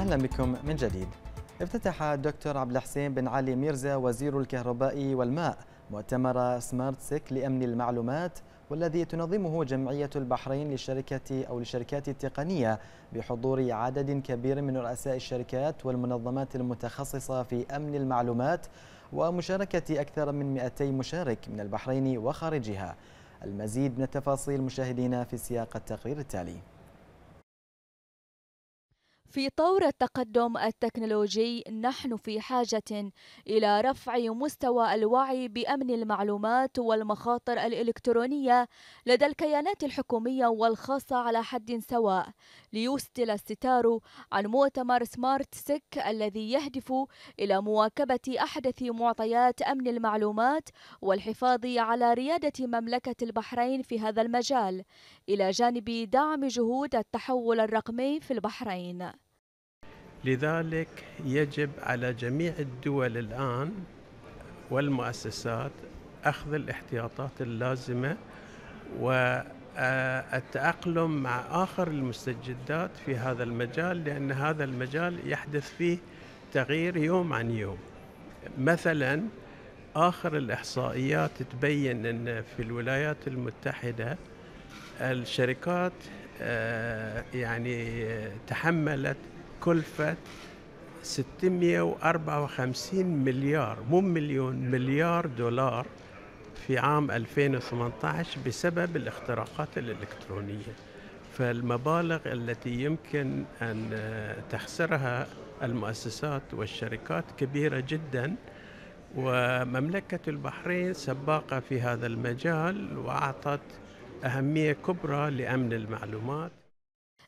أهلا بكم من جديد افتتح الدكتور عبد الحسين بن علي ميرزا وزير الكهرباء والماء مؤتمر سمارت سيك لأمن المعلومات والذي تنظمه جمعية البحرين للشركة أو للشركات التقنية بحضور عدد كبير من رؤساء الشركات والمنظمات المتخصصة في أمن المعلومات ومشاركة أكثر من 200 مشارك من البحرين وخارجها المزيد من التفاصيل مشاهدينا في سياق التقرير التالي في طور التقدم التكنولوجي نحن في حاجة إلى رفع مستوى الوعي بأمن المعلومات والمخاطر الإلكترونية لدى الكيانات الحكومية والخاصة على حد سواء ليسدل الستار عن مؤتمر سمارت سيك الذي يهدف إلى مواكبة أحدث معطيات أمن المعلومات والحفاظ على ريادة مملكة البحرين في هذا المجال إلى جانب دعم جهود التحول الرقمي في البحرين لذلك يجب على جميع الدول الآن والمؤسسات أخذ الاحتياطات اللازمة والتأقلم مع آخر المستجدات في هذا المجال لأن هذا المجال يحدث فيه تغيير يوم عن يوم مثلا آخر الإحصائيات تبين أن في الولايات المتحدة الشركات آه، يعني تحملت كلفة 654 مليار مو مليون مليار دولار في عام 2018 بسبب الاختراقات الإلكترونية فالمبالغ التي يمكن أن تخسرها المؤسسات والشركات كبيرة جدا ومملكة البحرين سباقة في هذا المجال وأعطت أهمية كبرى لأمن المعلومات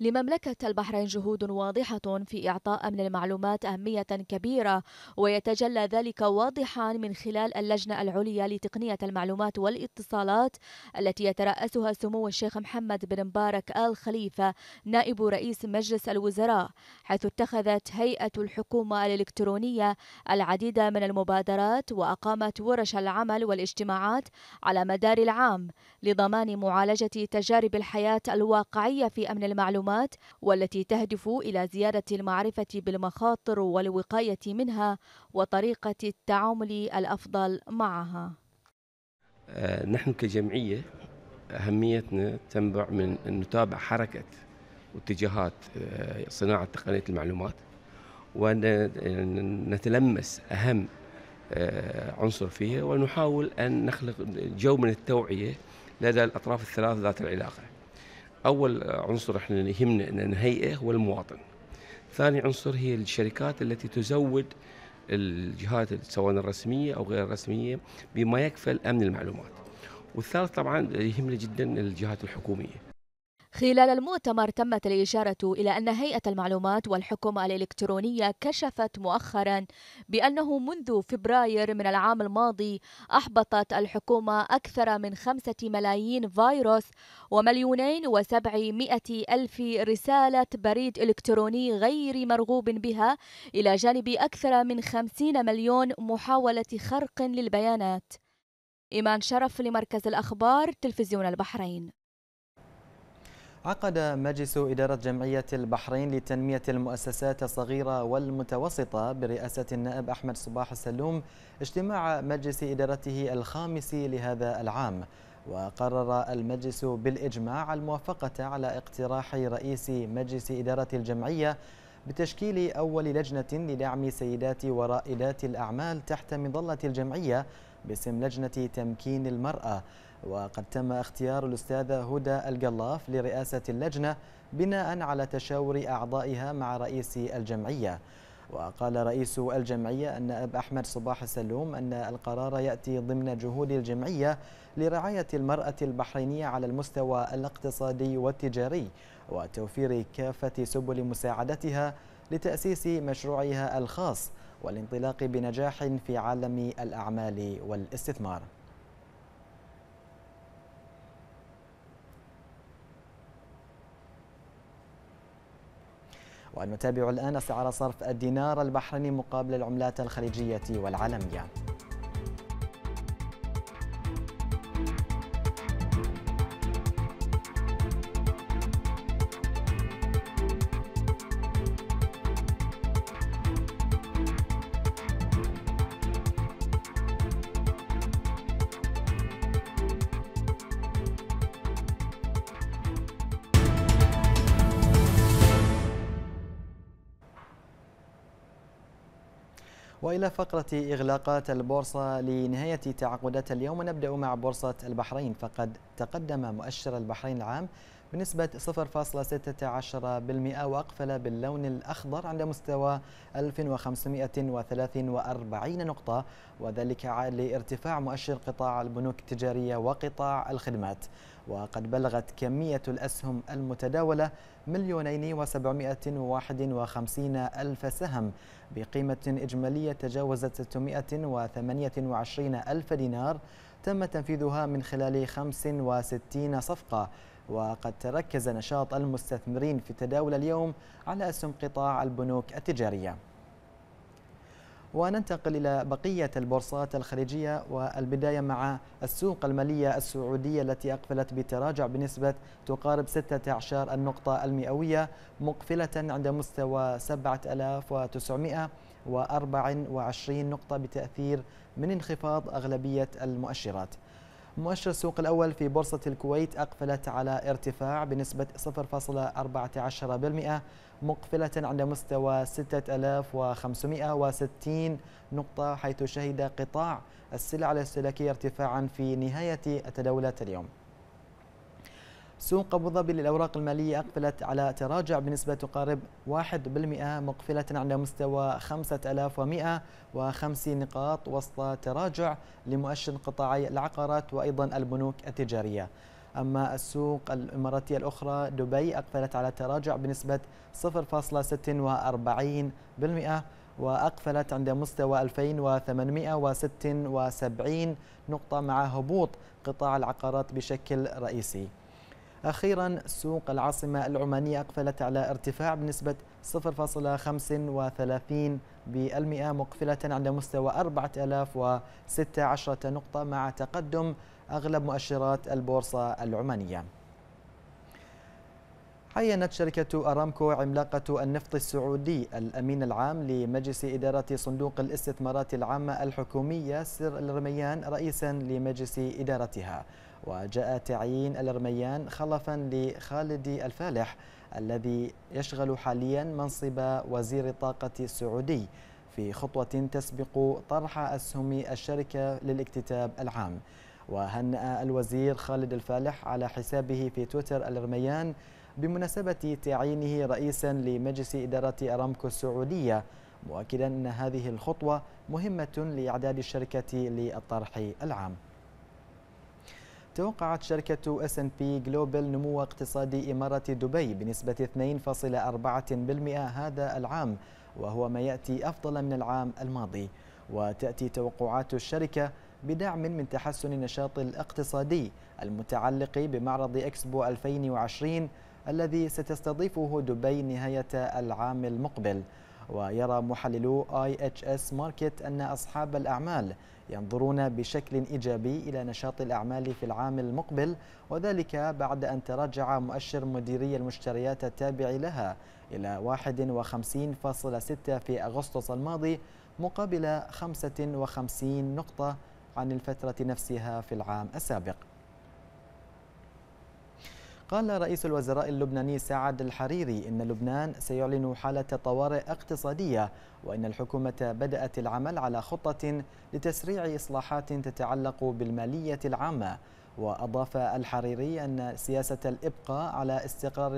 لمملكة البحرين جهود واضحة في إعطاء أمن المعلومات أهمية كبيرة ويتجلى ذلك واضحا من خلال اللجنة العليا لتقنية المعلومات والاتصالات التي يترأسها سمو الشيخ محمد بن مبارك آل خليفة نائب رئيس مجلس الوزراء حيث اتخذت هيئة الحكومة الإلكترونية العديد من المبادرات وأقامت ورش العمل والاجتماعات على مدار العام لضمان معالجة تجارب الحياة الواقعية في أمن المعلومات المعلومات والتي تهدف إلى زيادة المعرفة بالمخاطر والوقاية منها وطريقة التعامل الأفضل معها آه، نحن كجمعية أهميتنا تنبع من أن نتابع حركة واتجاهات آه، صناعة تقنية المعلومات ونتلمس أهم آه، عنصر فيها ونحاول أن نخلق جو من التوعية لدى الأطراف الثلاث ذات العلاقة اول عنصر احنا يهمنا ان نهيئه هو المواطن ثاني عنصر هي الشركات التي تزود الجهات سواء الرسميه او غير الرسميه بما يكفل امن المعلومات والثالث طبعا يهمنا جدا الجهات الحكوميه خلال المؤتمر تمت الإشارة إلى أن هيئة المعلومات والحكومة الإلكترونية كشفت مؤخرا بأنه منذ فبراير من العام الماضي أحبطت الحكومة أكثر من خمسة ملايين فيروس ومليونين وسبعمائة ألف رسالة بريد إلكتروني غير مرغوب بها إلى جانب أكثر من خمسين مليون محاولة خرق للبيانات إيمان شرف لمركز الأخبار تلفزيون البحرين عقد مجلس إدارة جمعية البحرين لتنمية المؤسسات الصغيرة والمتوسطة برئاسة النائب أحمد صباح السلوم اجتماع مجلس إدارته الخامس لهذا العام وقرر المجلس بالإجماع الموافقة على اقتراح رئيس مجلس إدارة الجمعية بتشكيل أول لجنة لدعم سيدات ورائدات الأعمال تحت مظلة الجمعية باسم لجنة تمكين المرأة وقد تم اختيار الأستاذة هدى القلاف لرئاسة اللجنة بناء على تشاور أعضائها مع رئيس الجمعية وقال رئيس الجمعية أن أب أحمد صباح السلوم أن القرار يأتي ضمن جهود الجمعية لرعاية المرأة البحرينية على المستوى الاقتصادي والتجاري وتوفير كافة سبل مساعدتها لتأسيس مشروعها الخاص والانطلاق بنجاح في عالم الأعمال والاستثمار ونتابع الآن سعر صرف الدينار البحريني مقابل العملات الخليجية والعالمية وإلى فقرة إغلاقات البورصة لنهاية تعاقدات اليوم نبدأ مع بورصة البحرين فقد تقدم مؤشر البحرين العام بنسبة 0.16% وأقفل باللون الأخضر عند مستوى 1543 نقطة وذلك لارتفاع مؤشر قطاع البنوك التجارية وقطاع الخدمات وقد بلغت كمية الأسهم المتداولة مليونين وسبعمائة وواحد وخمسين ألف سهم بقيمة إجمالية تجاوزت 628 ألف دينار تم تنفيذها من خلال 65 صفقة وقد تركز نشاط المستثمرين في تداول اليوم على أسهم قطاع البنوك التجارية وننتقل إلى بقية البورصات الخليجية والبداية مع السوق المالية السعودية التي أقفلت بتراجع بنسبة تقارب 16 النقطة المئوية مقفلة عند مستوى 7924 نقطة بتأثير من انخفاض أغلبية المؤشرات مؤشر السوق الأول في بورصة الكويت أقفلت على ارتفاع بنسبة 0.14% مقفلة عند مستوى 6560 نقطة حيث شهد قطاع السلع الاستهلاكية ارتفاعا في نهاية تداولات اليوم سوق أبو ظبي للأوراق المالية أقفلت على تراجع بنسبة تقارب 1% مقفلة على مستوى 5150 نقاط وسط تراجع لمؤشر قطاعي العقارات وأيضا البنوك التجارية أما السوق الإماراتية الأخرى دبي أقفلت على تراجع بنسبة 0.46% وأقفلت عند مستوى 2876 نقطة مع هبوط قطاع العقارات بشكل رئيسي أخيرا سوق العاصمة العمانية أقفلت على ارتفاع بنسبة 0.35% مقفلة عند مستوى 4016 نقطة مع تقدم أغلب مؤشرات البورصة العمانية عينت شركة أرامكو عملاقة النفط السعودي الأمين العام لمجلس إدارة صندوق الاستثمارات العامة الحكومية سر الرميان رئيسا لمجلس إدارتها وجاء تعيين الرميان خلفا لخالد الفالح الذي يشغل حاليا منصب وزير الطاقة السعودي في خطوة تسبق طرح أسهم الشركة للاكتتاب العام وهنأ الوزير خالد الفالح على حسابه في تويتر الرميان بمناسبة تعيينه رئيسا لمجلس إدارة أرامكو السعودية مؤكدا أن هذه الخطوة مهمة لإعداد الشركة للطرح العام توقعت شركة اس ان بي جلوبال نمو اقتصادي إمارة دبي بنسبة 2.4% هذا العام وهو ما يأتي أفضل من العام الماضي وتأتي توقعات الشركة بدعم من تحسن النشاط الاقتصادي المتعلق بمعرض اكسبو 2020 الذي ستستضيفه دبي نهاية العام المقبل ويرى محللو اي اتش اس ماركت ان اصحاب الاعمال ينظرون بشكل ايجابي الى نشاط الاعمال في العام المقبل وذلك بعد ان تراجع مؤشر مديري المشتريات التابع لها الى 51.6 في اغسطس الماضي مقابل 55 نقطه عن الفتره نفسها في العام السابق قال رئيس الوزراء اللبناني سعد الحريري إن لبنان سيعلن حالة طوارئ اقتصادية وإن الحكومة بدأت العمل على خطة لتسريع إصلاحات تتعلق بالمالية العامة وأضاف الحريري أن سياسة الإبقاء على استقرار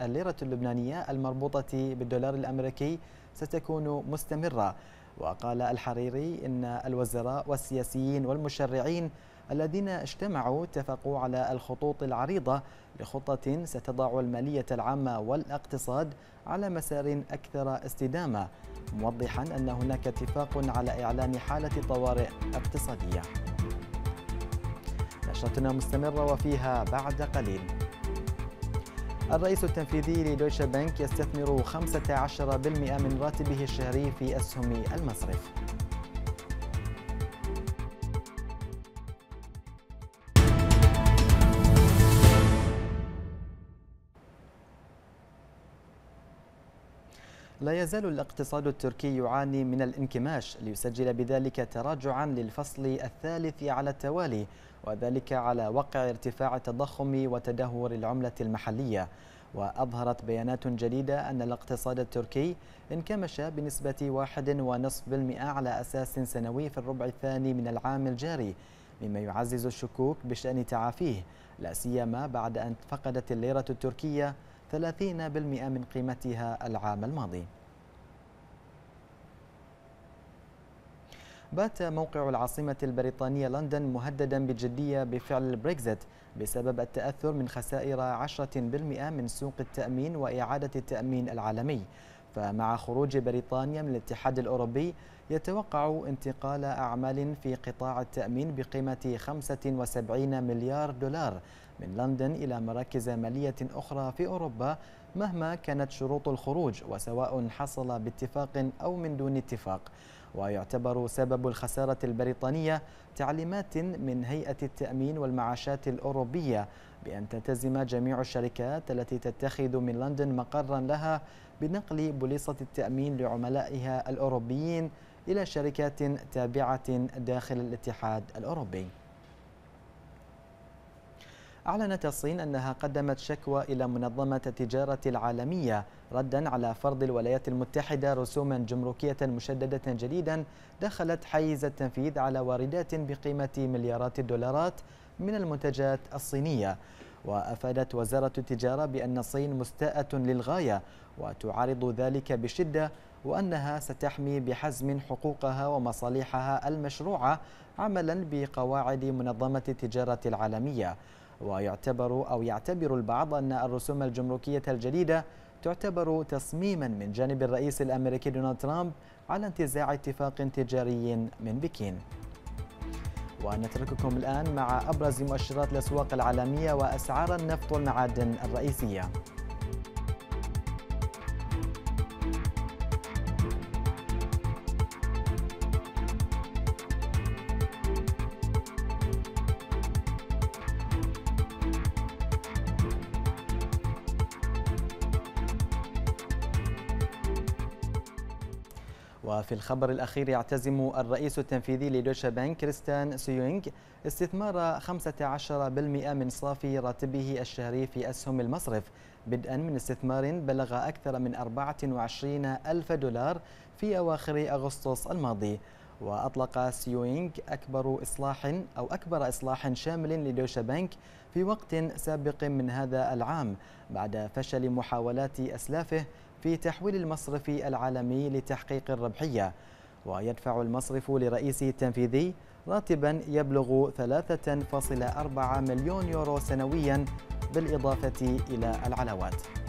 الليرة اللبنانية المربوطة بالدولار الأمريكي ستكون مستمرة وقال الحريري إن الوزراء والسياسيين والمشرعين الذين اجتمعوا اتفقوا على الخطوط العريضة لخطة ستضع المالية العامة والاقتصاد على مسار أكثر استدامة موضحا أن هناك اتفاق على إعلان حالة طوارئ اقتصادية نشرتنا مستمرة وفيها بعد قليل الرئيس التنفيذي لدويتشا بنك يستثمر 15% من راتبه الشهري في أسهم المصرف لا يزال الاقتصاد التركي يعاني من الانكماش ليسجل بذلك تراجعا للفصل الثالث على التوالي وذلك على وقع ارتفاع التضخم وتدهور العملة المحلية وأظهرت بيانات جديدة أن الاقتصاد التركي انكمش بنسبة 1.5% على أساس سنوي في الربع الثاني من العام الجاري مما يعزز الشكوك بشأن تعافيه لا سيما بعد أن فقدت الليرة التركية 30% من قيمتها العام الماضي بات موقع العاصمة البريطانية لندن مهددا بجدية بفعل البريكزت بسبب التأثر من خسائر 10% من سوق التأمين وإعادة التأمين العالمي فمع خروج بريطانيا من الاتحاد الأوروبي يتوقع انتقال أعمال في قطاع التأمين بقيمة 75 مليار دولار من لندن إلى مراكز مالية أخرى في أوروبا مهما كانت شروط الخروج وسواء حصل باتفاق أو من دون اتفاق ويعتبر سبب الخسارة البريطانية تعليمات من هيئة التأمين والمعاشات الأوروبية بأن تلتزم جميع الشركات التي تتخذ من لندن مقرا لها بنقل بوليصة التأمين لعملائها الأوروبيين إلى شركات تابعة داخل الاتحاد الأوروبي أعلنت الصين أنها قدمت شكوى إلى منظمة التجارة العالمية ردا على فرض الولايات المتحدة رسوما جمركية مشددة جديدا دخلت حيز التنفيذ على واردات بقيمة مليارات الدولارات من المنتجات الصينية وأفادت وزارة التجارة بأن الصين مستاءة للغاية وتعارض ذلك بشدة وأنها ستحمي بحزم حقوقها ومصالحها المشروعة عملا بقواعد منظمة التجارة العالمية ويعتبر أو يعتبر البعض أن الرسوم الجمركية الجديدة تعتبر تصميما من جانب الرئيس الأمريكي دونالد ترامب على انتزاع اتفاق تجاري من بكين ونترككم الآن مع أبرز مؤشرات الأسواق العالمية وأسعار النفط والمعادن الرئيسية وفي الخبر الأخير يعتزم الرئيس التنفيذي لدوشا بانك كريستان سيوينغ استثمار 15% من صافي راتبه الشهري في أسهم المصرف بدءا من استثمار بلغ أكثر من 24 ألف دولار في أواخر أغسطس الماضي وأطلق سيوينغ أكبر إصلاح أو أكبر إصلاح شامل لدوشا بانك في وقت سابق من هذا العام بعد فشل محاولات أسلافه في تحويل المصرف العالمي لتحقيق الربحية ويدفع المصرف لرئيسه التنفيذي راتبا يبلغ 3.4 مليون يورو سنويا بالإضافة إلى العلاوات